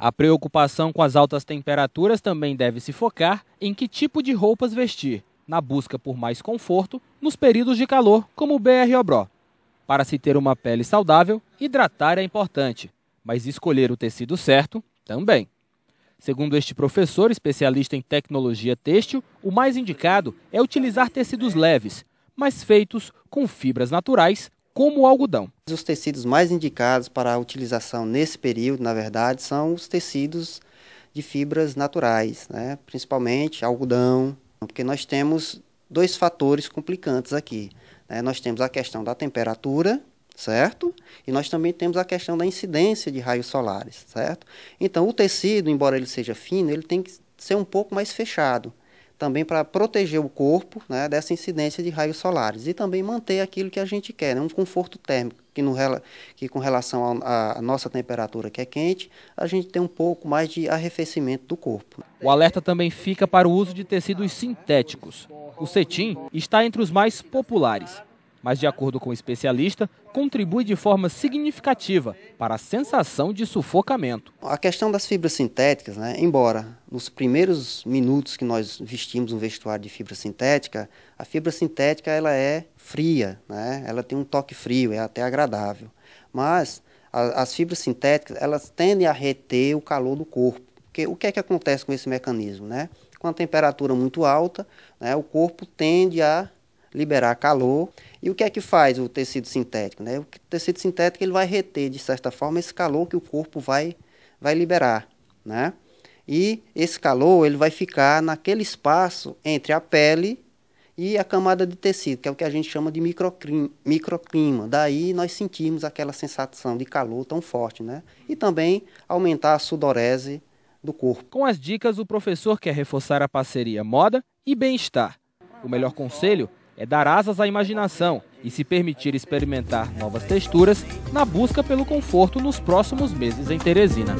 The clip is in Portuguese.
A preocupação com as altas temperaturas também deve se focar em que tipo de roupas vestir, na busca por mais conforto nos períodos de calor, como o BR-Obró. Para se ter uma pele saudável, hidratar é importante, mas escolher o tecido certo também. Segundo este professor, especialista em tecnologia têxtil, o mais indicado é utilizar tecidos leves, mas feitos com fibras naturais como o algodão. Os tecidos mais indicados para a utilização nesse período, na verdade, são os tecidos de fibras naturais, né? principalmente algodão, porque nós temos dois fatores complicantes aqui. Né? Nós temos a questão da temperatura, certo? E nós também temos a questão da incidência de raios solares, certo? Então, o tecido, embora ele seja fino, ele tem que ser um pouco mais fechado também para proteger o corpo né, dessa incidência de raios solares e também manter aquilo que a gente quer, né, um conforto térmico, que, no, que com relação à nossa temperatura que é quente, a gente tem um pouco mais de arrefecimento do corpo. Né. O alerta também fica para o uso de tecidos sintéticos. O cetim está entre os mais populares mas, de acordo com o especialista, contribui de forma significativa para a sensação de sufocamento. A questão das fibras sintéticas, né, embora nos primeiros minutos que nós vestimos um vestuário de fibra sintética, a fibra sintética ela é fria, né, ela tem um toque frio, é até agradável. Mas a, as fibras sintéticas elas tendem a reter o calor do corpo. Porque o que é que acontece com esse mecanismo? Né? Com a temperatura muito alta, né, o corpo tende a liberar calor. E o que é que faz o tecido sintético? Né? O tecido sintético ele vai reter, de certa forma, esse calor que o corpo vai, vai liberar. Né? E esse calor ele vai ficar naquele espaço entre a pele e a camada de tecido, que é o que a gente chama de microclima. microclima. Daí nós sentimos aquela sensação de calor tão forte, né? E também aumentar a sudorese do corpo. Com as dicas, o professor quer reforçar a parceria moda e bem-estar. O melhor conselho é dar asas à imaginação e se permitir experimentar novas texturas na busca pelo conforto nos próximos meses em Teresina.